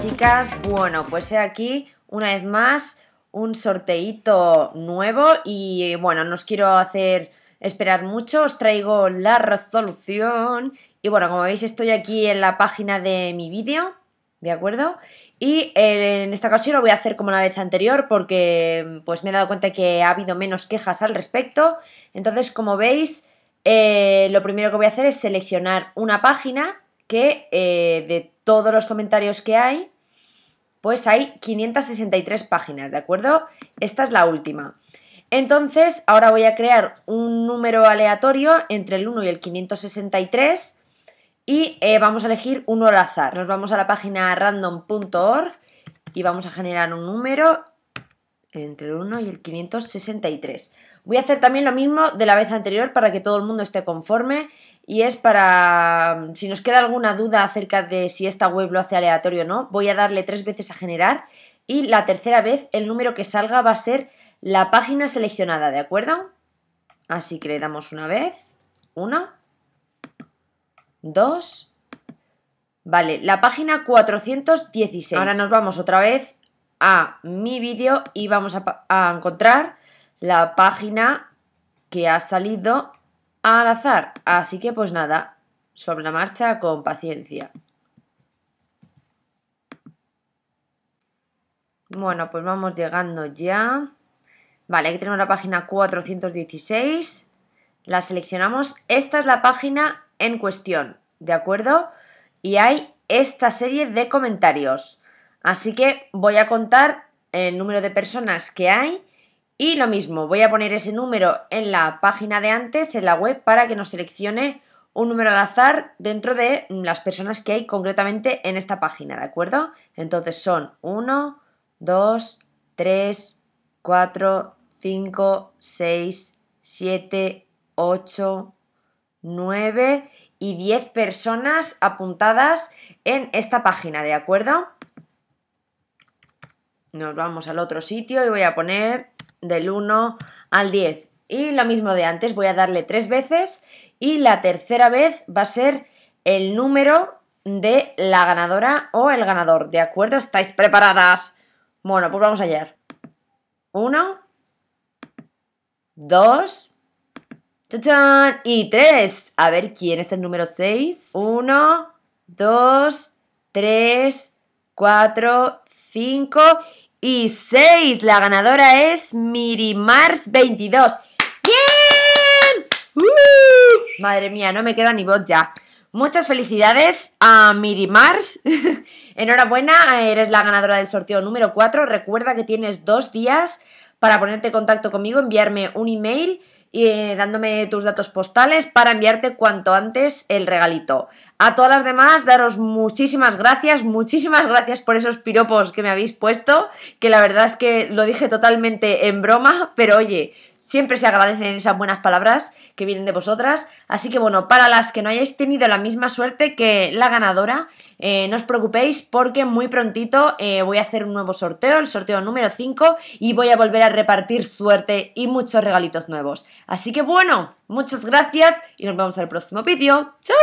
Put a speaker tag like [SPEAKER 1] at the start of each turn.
[SPEAKER 1] chicas, Hola bueno, pues he aquí una vez más un sorteíto nuevo y bueno, no os quiero hacer esperar mucho, os traigo la resolución y bueno, como veis estoy aquí en la página de mi vídeo ¿de acuerdo? Y eh, en esta ocasión lo voy a hacer como la vez anterior porque pues me he dado cuenta que ha habido menos quejas al respecto. Entonces, como veis, eh, lo primero que voy a hacer es seleccionar una página que eh, de todos los comentarios que hay, pues hay 563 páginas, ¿de acuerdo? Esta es la última. Entonces, ahora voy a crear un número aleatorio entre el 1 y el 563 y eh, vamos a elegir uno al azar. Nos vamos a la página random.org y vamos a generar un número entre el 1 y el 563. Voy a hacer también lo mismo de la vez anterior para que todo el mundo esté conforme y es para, mm, si nos queda alguna duda acerca de si esta web lo hace aleatorio o no, voy a darle tres veces a generar y la tercera vez el número que salga va a ser la página seleccionada, ¿de acuerdo? Así que le damos una vez, uno 2. Vale, la página 416. Ahora nos vamos otra vez a mi vídeo y vamos a, encontrar la página que ha salido al azar. Así que pues nada, sobre la marcha con paciencia. Bueno, pues vamos llegando ya. Vale, aquí tenemos la página 416. La seleccionamos. Esta es la página en cuestión, ¿de acuerdo? Y hay esta serie de comentarios. Así que voy a contar el número de personas que hay y lo mismo, voy a poner ese número en la página de antes, en la web, para que nos seleccione un número al azar dentro de las personas que hay concretamente en esta página, ¿de acuerdo? Entonces son 1, 2, 3, 4, 5, 6, 7, 8, 9 y 10 personas apuntadas en esta página, ¿de acuerdo? Nos vamos al otro sitio y voy a poner del 1 al 10. Y lo mismo de antes, voy a darle tres veces y la tercera vez va a ser el número de la ganadora o el ganador, ¿de acuerdo? ¿Estáis preparadas? Bueno, pues vamos allá. 1, 2, y tres. A ver quién es el número seis. Uno, dos, tres, cuatro, cinco y seis. La ganadora es Mirimars22. ¡Bien! ¡Uh! Madre mía, no me queda ni voz ya. Muchas felicidades a Mirimars. Enhorabuena, eres la ganadora del sorteo número 4. Recuerda que tienes dos días para ponerte en contacto conmigo, enviarme un email y eh, dándome tus datos postales para enviarte cuanto antes el regalito. A todas las demás, daros muchísimas gracias, muchísimas gracias por esos piropos que me habéis puesto, que la verdad es que lo dije totalmente en broma, pero oye, siempre se agradecen esas buenas palabras que vienen de vosotras. Así que bueno, para las que no hayáis tenido la misma suerte que la ganadora, eh, no os preocupéis porque muy prontito eh, voy a hacer un nuevo sorteo, el sorteo número 5, y voy a volver a repartir suerte y muchos regalitos nuevos. Así que bueno, muchas gracias y nos vemos en el próximo vídeo. ¡Chao!